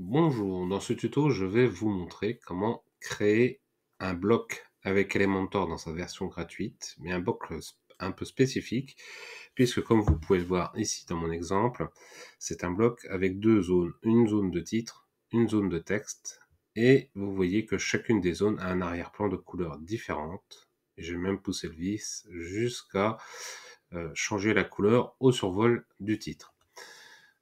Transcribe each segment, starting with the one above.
Bonjour, dans ce tuto je vais vous montrer comment créer un bloc avec Elementor dans sa version gratuite, mais un bloc un peu spécifique, puisque comme vous pouvez le voir ici dans mon exemple, c'est un bloc avec deux zones, une zone de titre, une zone de texte, et vous voyez que chacune des zones a un arrière-plan de couleur différente. et même poussé le vis jusqu'à euh, changer la couleur au survol du titre.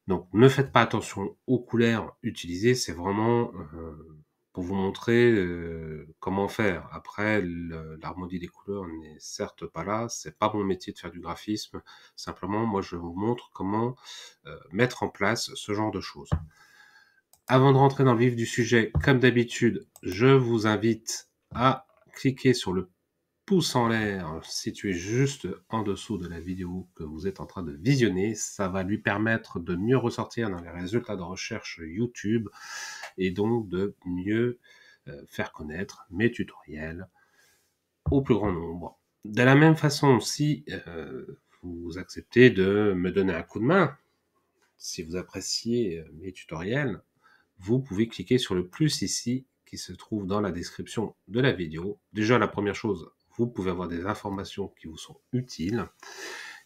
Donc ne faites pas attention aux couleurs utilisées, c'est vraiment euh, pour vous montrer euh, comment faire. Après, l'harmonie des couleurs n'est certes pas là, c'est pas mon métier de faire du graphisme. Simplement, moi je vous montre comment euh, mettre en place ce genre de choses. Avant de rentrer dans le vif du sujet, comme d'habitude, je vous invite à cliquer sur le pouce en l'air situé juste en dessous de la vidéo que vous êtes en train de visionner. Ça va lui permettre de mieux ressortir dans les résultats de recherche YouTube et donc de mieux euh, faire connaître mes tutoriels au plus grand nombre. De la même façon, si euh, vous acceptez de me donner un coup de main, si vous appréciez euh, mes tutoriels, vous pouvez cliquer sur le plus ici qui se trouve dans la description de la vidéo. Déjà, la première chose, vous pouvez avoir des informations qui vous sont utiles.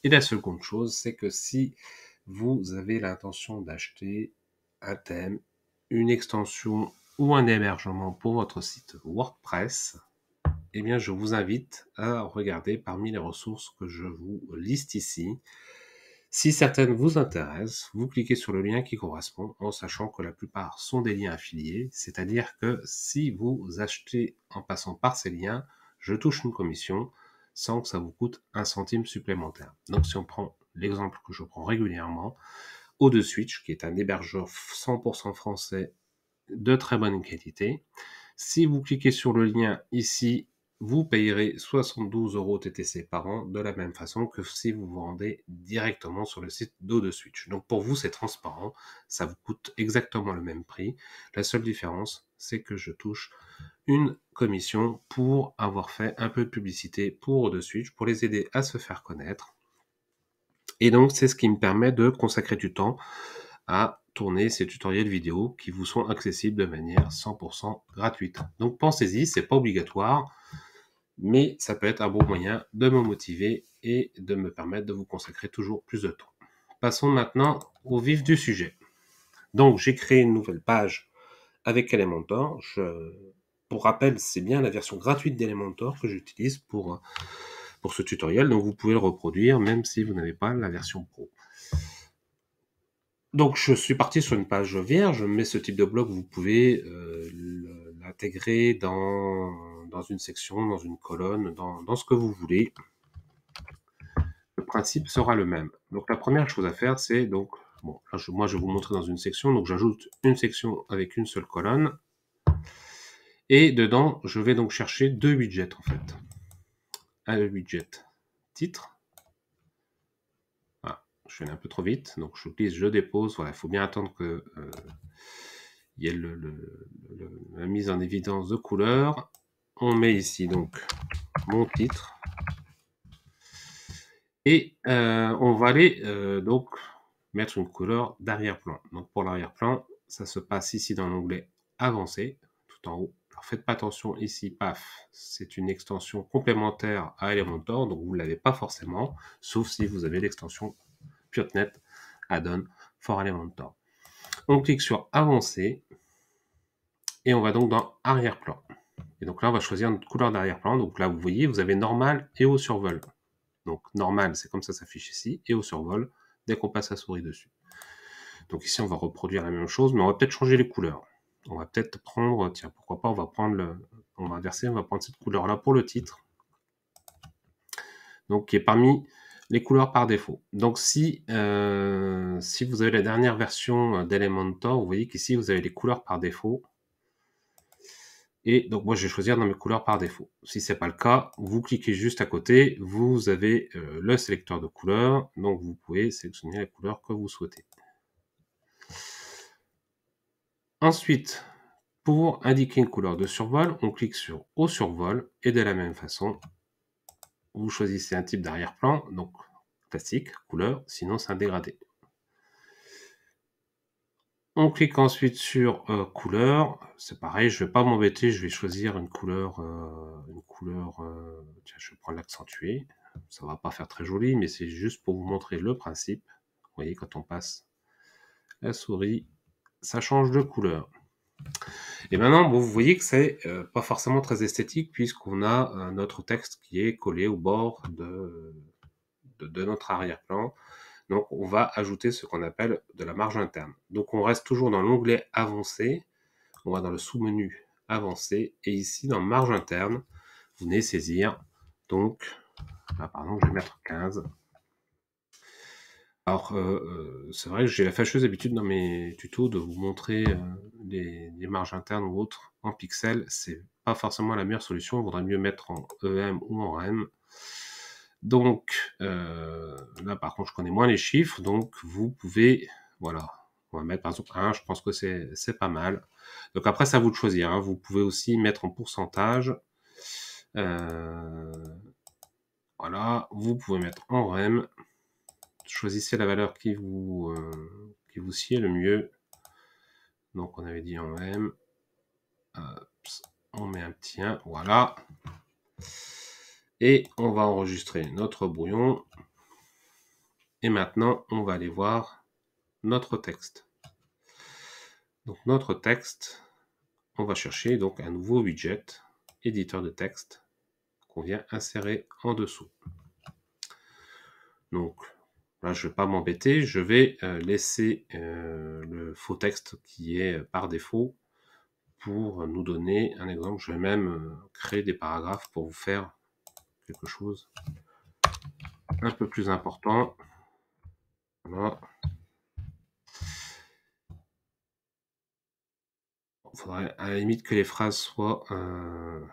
Et la seconde chose, c'est que si vous avez l'intention d'acheter un thème, une extension ou un hébergement pour votre site WordPress, eh bien, je vous invite à regarder parmi les ressources que je vous liste ici. Si certaines vous intéressent, vous cliquez sur le lien qui correspond en sachant que la plupart sont des liens affiliés, c'est-à-dire que si vous achetez en passant par ces liens, je touche une commission sans que ça vous coûte un centime supplémentaire. Donc si on prend l'exemple que je prends régulièrement, O2 Switch, qui est un hébergeur 100% français de très bonne qualité, si vous cliquez sur le lien ici vous payerez 72 euros TTC par an de la même façon que si vous vous rendez directement sur le site d'OdeSwitch. Switch. Donc pour vous, c'est transparent, ça vous coûte exactement le même prix. La seule différence, c'est que je touche une commission pour avoir fait un peu de publicité pour de Switch, pour les aider à se faire connaître. Et donc c'est ce qui me permet de consacrer du temps à tourner ces tutoriels vidéo qui vous sont accessibles de manière 100% gratuite. Donc pensez-y, c'est pas obligatoire mais ça peut être un bon moyen de me motiver et de me permettre de vous consacrer toujours plus de temps. Passons maintenant au vif du sujet. Donc j'ai créé une nouvelle page avec Elementor. pour rappel, c'est bien la version gratuite d'Elementor que j'utilise pour, pour ce tutoriel, donc vous pouvez le reproduire même si vous n'avez pas la version pro. Donc je suis parti sur une page vierge, mais ce type de blog vous pouvez euh, l'intégrer dans dans une section, dans une colonne, dans, ce que vous voulez. Le principe sera le même. Donc la première chose à faire, c'est donc, bon, moi je vais vous montrer dans une section, donc j'ajoute une section avec une seule colonne. Et dedans, je vais donc chercher deux widgets en fait. Un widget titre. je suis un peu trop vite, donc je glisse, je dépose. Voilà, il faut bien attendre que euh, il y ait la mise en évidence de couleur on met ici donc mon titre. Et euh, on va aller euh, donc mettre une couleur d'arrière-plan. Donc pour l'arrière-plan, ça se passe ici dans l'onglet avancé, tout en haut. Alors faites pas attention ici, paf, c'est une extension complémentaire à Elementor, donc vous ne l'avez pas forcément, sauf si vous avez l'extension PureNet add-on for Elementor. On clique sur avancé et on va donc dans arrière-plan. Et donc là, on va choisir notre couleur d'arrière-plan. Donc là, vous voyez, vous avez normal et au survol. Donc normal, c'est comme ça s'affiche ici, et au survol, dès qu'on passe la souris dessus. Donc ici, on va reproduire la même chose, mais on va peut-être changer les couleurs. On va peut-être prendre, tiens, pourquoi pas, on va prendre le, on va inverser, on va prendre cette couleur-là pour le titre. Donc qui est parmi les couleurs par défaut. Donc si, euh, si vous avez la dernière version d'Elementor, vous voyez qu'ici, vous avez les couleurs par défaut et donc moi, je vais choisir dans mes couleurs par défaut. Si ce n'est pas le cas, vous cliquez juste à côté, vous avez euh, le sélecteur de couleurs, donc vous pouvez sélectionner la couleur que vous souhaitez. Ensuite, pour indiquer une couleur de survol, on clique sur « Au survol » et de la même façon, vous choisissez un type d'arrière-plan, donc classique, couleur, sinon c'est un dégradé. On clique ensuite sur euh, couleur. C'est pareil, je ne vais pas m'embêter, je vais choisir une couleur. Euh, une couleur euh, je prends prendre l'accentué. Ça va pas faire très joli, mais c'est juste pour vous montrer le principe. Vous voyez, quand on passe la souris, ça change de couleur. Et maintenant, vous voyez que c'est pas forcément très esthétique puisqu'on a notre texte qui est collé au bord de notre arrière-plan. Donc, on va ajouter ce qu'on appelle de la marge interne. Donc, on reste toujours dans l'onglet avancé. On va dans le sous-menu avancé. Et ici, dans marge interne, vous venez saisir. Donc, par ah, pardon, je vais mettre 15. Alors, euh, euh, c'est vrai que j'ai la fâcheuse habitude dans mes tutos de vous montrer euh, les, marges internes ou autres en pixels. C'est pas forcément la meilleure solution. Il vaudrait mieux mettre en EM ou en REM. Donc, euh, là, par contre, je connais moins les chiffres, donc vous pouvez, voilà, on va mettre par exemple 1, je pense que c'est pas mal. Donc après, c'est à vous de choisir. Hein. Vous pouvez aussi mettre en pourcentage. Euh, voilà, vous pouvez mettre en REM. Choisissez la valeur qui vous, euh, qui vous sied le mieux. Donc on avait dit en REM. on met un petit 1, voilà. Et on va enregistrer notre brouillon. Et maintenant, on va aller voir notre texte. Donc notre texte, on va chercher donc un nouveau widget, éditeur de texte, qu'on vient insérer en dessous. Donc Là, je ne vais pas m'embêter, je vais euh, laisser euh, le faux texte qui est euh, par défaut pour nous donner un exemple. Je vais même créer des paragraphes pour vous faire quelque chose un peu plus important. Il faudrait à la limite que les phrases soient, euh,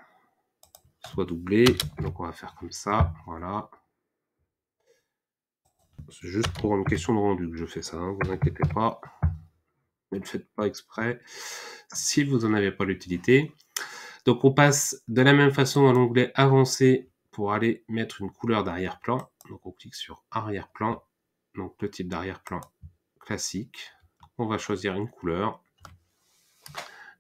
soient doublées. Donc on va faire comme ça. Voilà. C'est juste pour une question de rendu que je fais ça, ne hein. vous inquiétez pas. Ne le faites pas exprès si vous n'en avez pas l'utilité. Donc on passe de la même façon à l'onglet avancé pour aller mettre une couleur d'arrière-plan. Donc on clique sur arrière-plan, donc le type d'arrière-plan classique. On va choisir une couleur.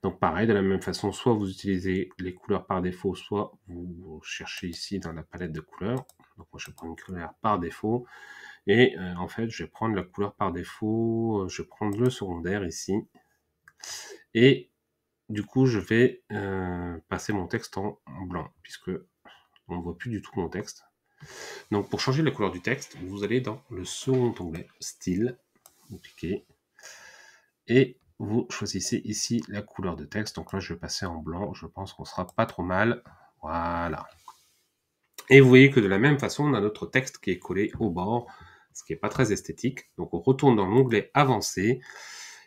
Donc pareil, de la même façon, soit vous utilisez les couleurs par défaut, soit vous cherchez ici dans la palette de couleurs. Donc moi je prends une couleur par défaut. Et euh, en fait, je vais prendre la couleur par défaut, euh, je vais prendre le secondaire ici. Et du coup, je vais euh, passer mon texte en blanc, puisque on ne voit plus du tout mon texte. Donc pour changer la couleur du texte, vous allez dans le second onglet style, vous cliquez et vous choisissez ici la couleur de texte. Donc là je vais passer en blanc, je pense qu'on sera pas trop mal. Voilà. Et vous voyez que de la même façon, on a notre texte qui est collé au bord, ce qui n'est pas très esthétique. Donc on retourne dans l'onglet avancé.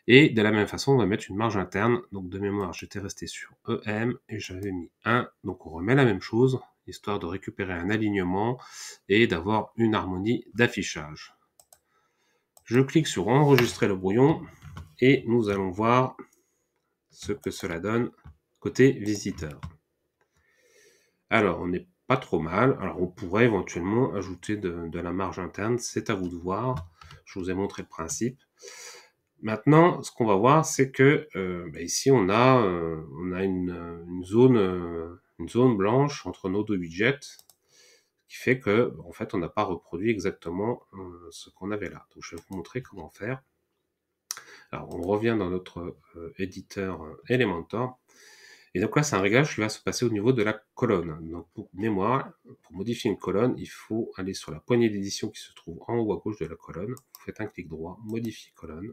Et de la même façon, on va mettre une marge interne. Donc de mémoire, j'étais resté sur EM et j'avais mis 1. Donc on remet la même chose histoire de récupérer un alignement et d'avoir une harmonie d'affichage. Je clique sur enregistrer le brouillon et nous allons voir ce que cela donne côté visiteur. Alors, on n'est pas trop mal. Alors, on pourrait éventuellement ajouter de, la marge interne. C'est à vous de voir. Je vous ai montré le principe. Maintenant, ce qu'on va voir, c'est que euh, ben, ici, on a, euh, on a une, zone, euh, une zone blanche entre nos deux widgets qui fait que bah, en fait on n'a pas reproduit exactement euh, ce qu'on avait là. Donc je vais vous montrer comment faire. Alors on revient dans notre euh, éditeur euh, Elementor. Et donc là c'est un réglage qui va se passer au niveau de la colonne. Donc pour mémoire, pour modifier une colonne, il faut aller sur la poignée d'édition qui se trouve en haut à gauche de la colonne. Vous faites un clic droit, modifier colonne.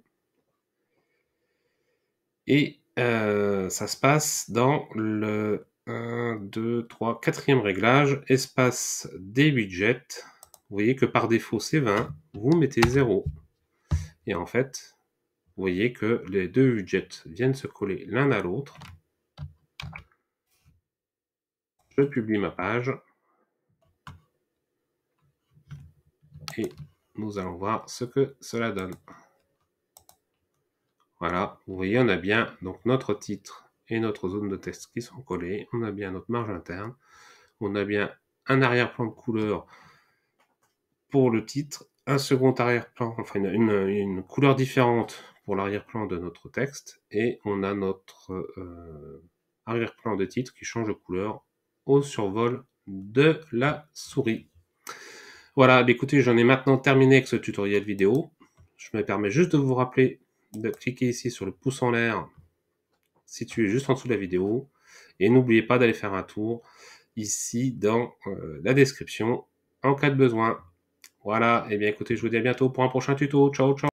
Et ça se passe dans le 1, 2, 3, quatrième réglage, espace des widgets. Vous voyez que par défaut c'est 20, vous mettez 0. Et en fait, vous voyez que les deux widgets viennent se coller l'un à l'autre. Je publie ma page. Et nous allons voir ce que cela donne. Voilà, vous voyez, on a bien donc notre titre et notre zone de texte qui sont collées. On a bien notre marge interne. On a bien un arrière-plan de couleur pour le titre, un second arrière-plan, enfin une, couleur différente pour l'arrière-plan de notre texte, et on a notre euh, arrière-plan de titre qui change de couleur au survol de la souris. Voilà, bah, écoutez, j'en ai maintenant terminé avec ce tutoriel vidéo. Je me permets juste de vous rappeler de cliquer ici sur le pouce en l'air situé juste en dessous de la vidéo. Et n'oubliez pas d'aller faire un tour ici dans euh, la description en cas de besoin. Voilà, et eh bien écoutez, je vous dis à bientôt pour un prochain tuto. Ciao, ciao